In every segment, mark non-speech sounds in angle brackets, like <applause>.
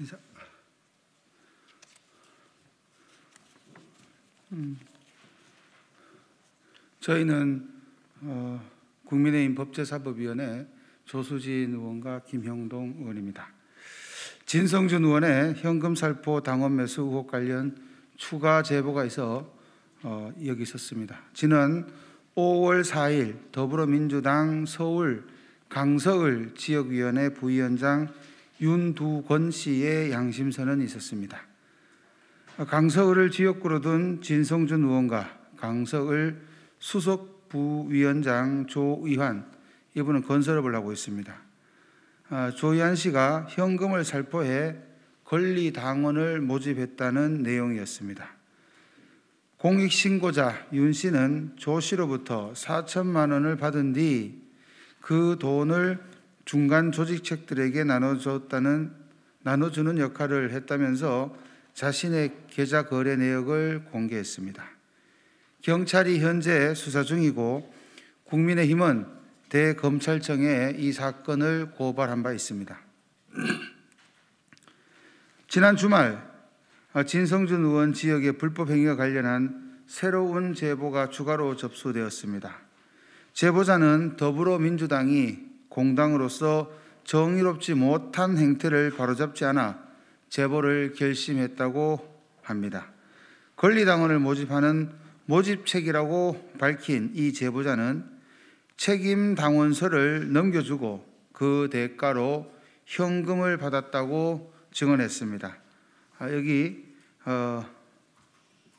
인사. 음. 저희는 어, 국민의힘 법제사법위원회 조수진 의원과 김형동 의원입니다. 진성준 의원의 현금 살포 당원 매수 의혹 관련 추가 제보가 있어 어, 여기 있었습니다. 지난 5월 4일 더불어민주당 서울 강서을 지역위원회 부위원장 윤두권 씨의 양심선언이 있었습니다. 강서을을 지역구로 둔 진성준 의원과 강서을 수석 부위원장 조의환 이분은 건설업을 하고 있습니다. 아, 조의환 씨가 현금을 살포해 권리 당원을 모집했다는 내용이었습니다. 공익신고자 윤 씨는 조 씨로부터 4천만 원을 받은 뒤 그 돈을 중간 조직책들에게 나눠줬다는 나눠주는 역할을 했다면서 자신의 계좌 거래 내역을 공개했습니다. 경찰이 현재 수사 중이고 국민의힘은 대검찰청에 이 사건을 고발한 바 있습니다. <clears throat> 지난 주말 진성준 의원 지역의 불법 행위와 관련한 새로운 제보가 추가로 접수되었습니다. 제보자는 더불어민주당이 공당으로서 정의롭지 못한 행태를 바로잡지 않아 제보를 결심했다고 합니다. 권리당원을 모집하는 모집책이라고 밝힌 이 제보자는 책임 당원서를 넘겨주고 그 대가로 현금을 받았다고 증언했습니다. 아, 여기 어,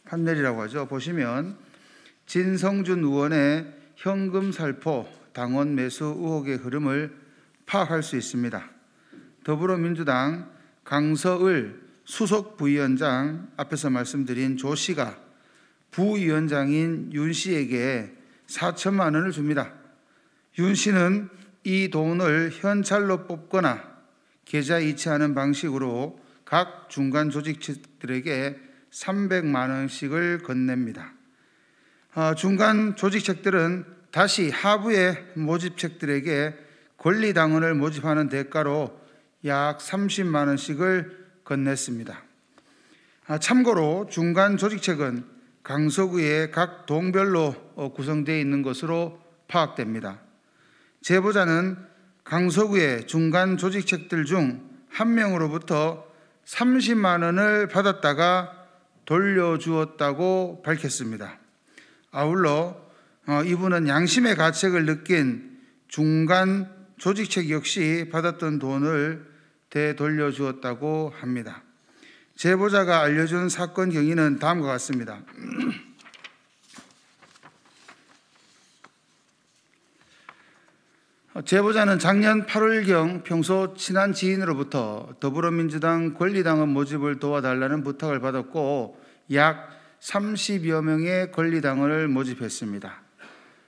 판넬이라고 하죠. 보시면 진성준 의원의 현금 살포 당원 매수 의혹의 흐름을 파악할 수 있습니다. 더불어민주당 강서을 수석 부위원장 앞에서 말씀드린 조 씨가 부위원장인 윤 씨에게 4천만 원을 줍니다. 윤 씨는 이 돈을 현찰로 뽑거나 계좌 이체하는 방식으로 각 중간 조직들에게 300만 원씩을 건넵니다. 어, 중간 조직책들은 다시 하부의 모집책들에게 권리당원을 모집하는 대가로 약 30만 원씩을 건넸습니다. 아, 참고로 중간 조직책은 강서구의 각 동별로 어, 구성되어 있는 것으로 파악됩니다. 제보자는 강서구의 중간 조직책들 중 한 명으로부터 30만 원을 받았다가 돌려주었다고 밝혔습니다. 아울러 어, 이분은 양심의 가책을 느낀 중간 조직책 역시 받았던 돈을 되돌려 주었다고 합니다. 제보자가 알려준 사건 경위는 다음과 같습니다. <clears throat> 제보자는 작년 8월경 평소 친한 지인으로부터 더불어민주당 권리당원 모집을 도와달라는 부탁을 받았고 약 30여 명의 권리당원을 모집했습니다.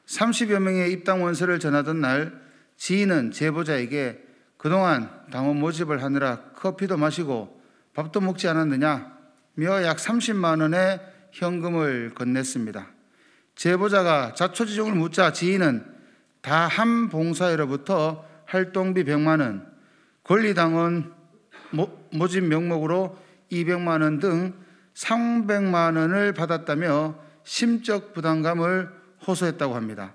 30여 명의 입당 원서를 전하던 날 지인은 제보자에게 그동안 당원 모집을 하느라 커피도 마시고 밥도 먹지 않았느냐 며약 30만 원의 현금을 건넸습니다. 제보자가 자초지종을 묻자 지인은 다한 봉사회로부터 활동비 100만 원, 권리당원 모집 명목으로 200만 원 등 300만 원을 받았다며 심적 부담감을 호소했다고 합니다.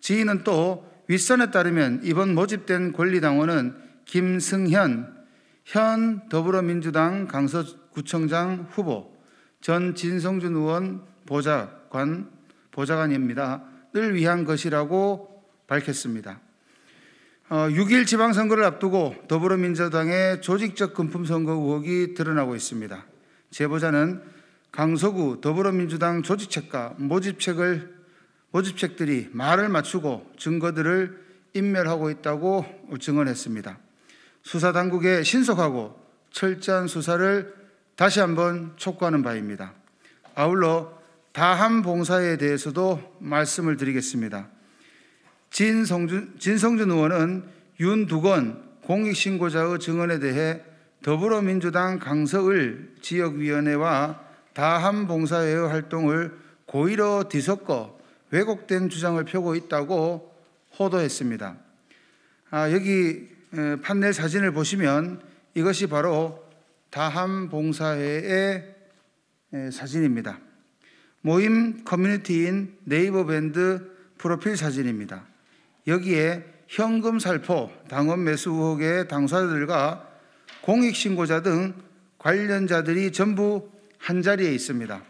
지인은 또 윗선에 따르면 이번 모집된 권리당원은 김승현 현 더불어민주당 강서구청장 후보, 전 진성준 의원 보좌관 보좌관입니다.를 위한 것이라고 밝혔습니다. 6일 어, 지방선거를 앞두고 더불어민주당의 조직적 금품 선거 의혹이 드러나고 있습니다. 제보자는 강서구 더불어민주당 조직책과 모집책을 보집책들이 말을 맞추고 증거들을 인멸하고 있다고 증언했습니다. 수사 당국의 신속하고 철저한 수사를 다시 한번 촉구하는 바입니다. 아울러 다한 봉사에 대해서도 말씀을 드리겠습니다. 진성준, 진성준 의원은 윤두건 공익신고자의 증언에 대해 더불어민주당 강서을 지역위원회와 다한 봉사회의 활동을 고의로 뒤섞어 왜곡된 주장을 펴고 있다고 호도했습니다. 아, 여기 판넬 사진을 보시면 이것이 바로 다함 봉사회의 사진입니다. 모임 커뮤니티인 네이버 밴드 프로필 사진입니다. 여기에 현금 살포, 당원 매수 의혹의 당사자들과 공익신고자 등 관련자들이 전부 한자리에 있습니다.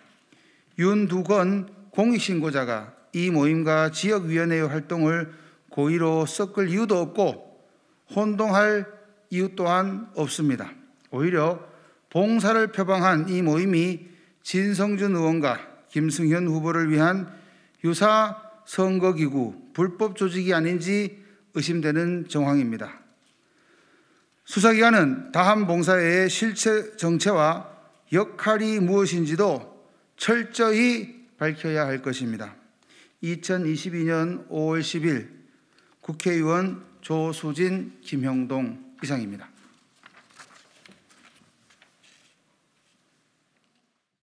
윤두건 공익신고자가 이 모임과 지역위원회의 활동을 고의로 섞을 이유도 없고 혼동할 이유 또한 없습니다. 오히려 봉사를 표방한 이 모임이 진성준 의원과 김승현 후보를 위한 유사 선거기구 불법 조직이 아닌지 의심되는 정황입니다. 수사기관은 다한봉사회의 실체 정체와 역할이 무엇인지도 철저히 밝혀야 할 것입니다. 2022년 5월 10일 국회의원 조수진, 김형동 이상입니다.